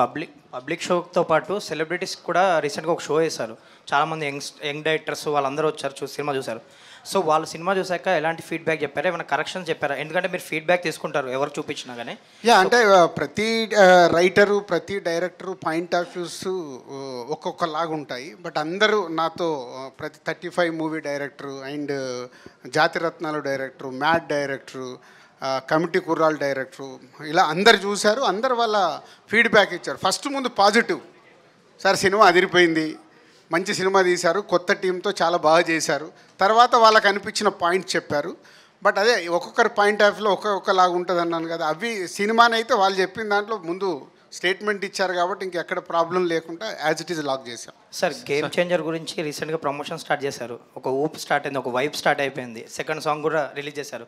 public public షోతో పాటు celebrities కూడా రీసెంట్గా ఒక షో వేశారు చాలామంది యంగ్ యంగ్ డైరెక్టర్స్ వాళ్ళందరూ వచ్చారు చూసి సినిమా చూశారు సో వాళ్ళు సినిమా చూశాక ఎలాంటి ఫీడ్బ్యాక్ చెప్పారా ఏమైనా కరెక్షన్స్ చెప్పారా ఎందుకంటే మీరు ఫీడ్బ్యాక్ తీసుకుంటారు ఎవరు చూపించినా కానీ యా అంటే ప్రతి రైటరు ప్రతి డైరెక్టరు పాయింట్ ఆఫ్ వ్యూస్ ఒక్కొక్కలాగా ఉంటాయి బట్ అందరూ నాతో ప్రతి thirty five movie director and Jathi Ratnalu director mad director committee Kurrallu director ఇలా అందరు చూశారు అందరు వాళ్ళ ఫీడ్బ్యాక్ ఇచ్చారు ఫస్ట్ ముందు పాజిటివ్ సార్ సినిమా అదిరిపోయింది మంచి సినిమా తీశారు కొత్త టీంతో చాలా బాగా చేశారు తర్వాత వాళ్ళకి అనిపించిన పాయింట్స్ చెప్పారు బట్ అదే ఒక్కొక్కరు పాయింట్ ఆఫ్లో ఒక్కొక్కలాగా ఉంటుంది అన్నాను కదా అవి సినిమానైతే వాళ్ళు చెప్పిన దాంట్లో ముందు స్టేట్మెంట్ ఇచ్చారు కాబట్టి ఇంకెక్కడ ప్రాబ్లం లేకుండా యాజ్ ఇట్ ఈస్ లాక్ చేశాం సార్ గేమ్ చేంజర్ గురించి రీసెంట్గా ప్రమోషన్ స్టార్ట్ చేశారు ఒక ఊప్ స్టార్ట్ అయింది ఒక వైప్ స్టార్ట్ అయిపోయింది సెకండ్ సాంగ్ కూడా రిలీజ్ చేశారు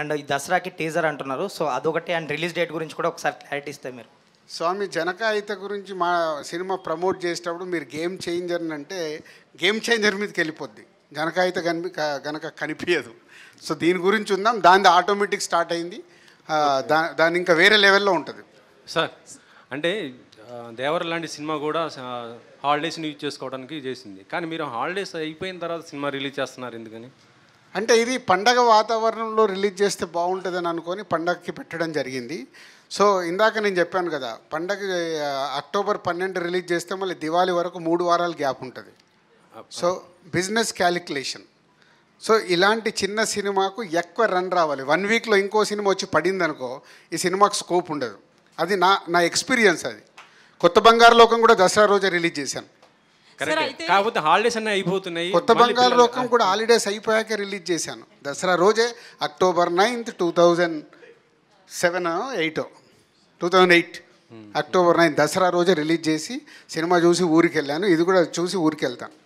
అండ్ ఈ దసరాకి టీజర్ అంటున్నారు సో అదొకటి అండ్ రిలీజ్ డేట్ గురించి కూడా ఒకసారి క్లారిటీ ఇస్తే మీరు స్వామి జనకాయిత గురించి మా సినిమా ప్రమోట్ చేసేటప్పుడు మీరు గేమ్ చేంజర్ అంటే గేమ్ చేంజర్ మీదకి వెళ్ళిపోద్ది జనకాయిత కనిపి గనక కనిపించదు సో దీని గురించి ఉందాం దాని ఆటోమేటిక్ స్టార్ట్ అయింది దా దాని ఇంకా వేరే లెవెల్లో ఉంటుంది సార్ అంటే దేవర లాంటి సినిమా కూడా హాలిడేస్ని యూజ్ చేసుకోవడానికి చేసింది కానీ మీరు హాలిడేస్ అయిపోయిన తర్వాత సినిమా రిలీజ్ చేస్తున్నారు ఎందుకని అంటే ఇది పండగ వాతావరణంలో రిలీజ్ చేస్తే బాగుంటుందని అనుకొని పండగకి పెట్టడం జరిగింది సో ఇందాక నేను చెప్పాను కదా పండగ అక్టోబర్ పన్నెండు రిలీజ్ చేస్తే మళ్ళీ దివాళీ వరకు మూడు వారాలు గ్యాప్ ఉంటుంది సో బిజినెస్ క్యాలిక్యులేషన్ సో ఇలాంటి చిన్న సినిమాకు ఎక్కువ రన్ రావాలి వన్ వీక్లో ఇంకో సినిమా వచ్చి పడిందనుకో ఈ సినిమాకు స్కోప్ ఉండదు అది నా నా ఎక్స్పీరియన్స్ అది కొత్త బంగారు లోకం కూడా దసరా రోజే రిలీజ్ చేశాను కాకపోతే హాలిడేస్ అన్నీ అయిపోతున్నాయి కొత్త బంగారు లోకం కూడా హాలిడేస్ అయిపోయాక రిలీజ్ చేశాను దసరా రోజే October ninth two thousand seven eight two thousand eight October nine Dasara రోజే రిలీజ్ చేసి సినిమా చూసి ఊరికి వెళ్ళాను ఇది కూడా చూసి ఊరికి వెళ్తాను